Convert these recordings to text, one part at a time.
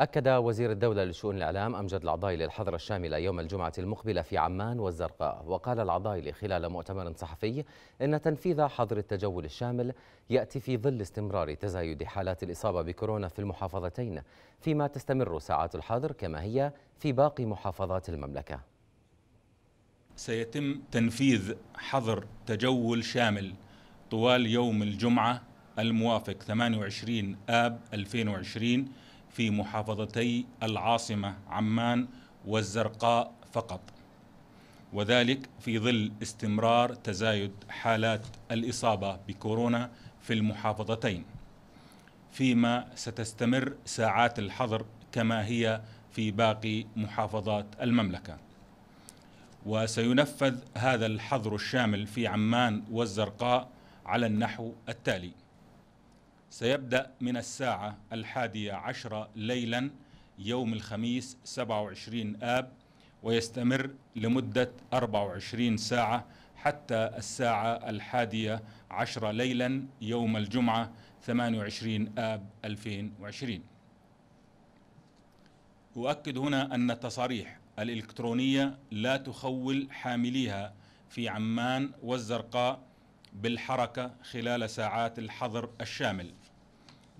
أكد وزير الدولة لشؤون الإعلام أمجد العضايلي الحظر الشامل يوم الجمعة المقبلة في عمان والزرقاء وقال العضايلي خلال مؤتمر صحفي إن تنفيذ حظر التجول الشامل يأتي في ظل استمرار تزايد حالات الإصابة بكورونا في المحافظتين فيما تستمر ساعات الحظر كما هي في باقي محافظات المملكة سيتم تنفيذ حظر تجول شامل طوال يوم الجمعة الموافق 28 آب 2020 في محافظتي العاصمة عمان والزرقاء فقط وذلك في ظل استمرار تزايد حالات الإصابة بكورونا في المحافظتين فيما ستستمر ساعات الحظر كما هي في باقي محافظات المملكة وسينفذ هذا الحظر الشامل في عمان والزرقاء على النحو التالي سيبدأ من الساعة الحادية عشرة ليلا يوم الخميس 27 آب ويستمر لمدة 24 ساعة حتى الساعة الحادية عشرة ليلا يوم الجمعة 28 آب 2020 أؤكد هنا أن التصاريح الإلكترونية لا تخول حامليها في عمان والزرقاء بالحركة خلال ساعات الحظر الشامل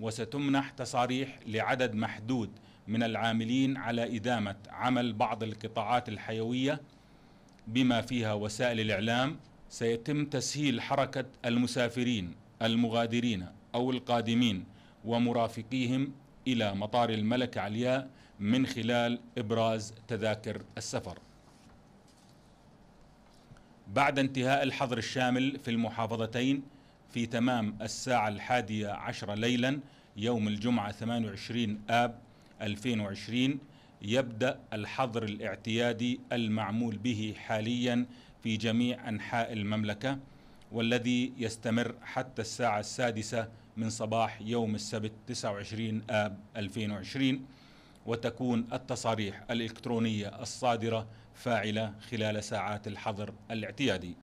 وستمنح تصاريح لعدد محدود من العاملين على إدامة عمل بعض القطاعات الحيوية بما فيها وسائل الإعلام سيتم تسهيل حركة المسافرين المغادرين أو القادمين ومرافقيهم إلى مطار الملك علياء من خلال إبراز تذاكر السفر بعد انتهاء الحظر الشامل في المحافظتين في تمام الساعة الحادية عشرة ليلا يوم الجمعة 28 آب 2020 يبدأ الحظر الاعتيادي المعمول به حاليا في جميع أنحاء المملكة والذي يستمر حتى الساعة السادسة من صباح يوم السبت 29 آب 2020 وتكون التصاريح الإلكترونية الصادرة فاعلة خلال ساعات الحظر الاعتيادي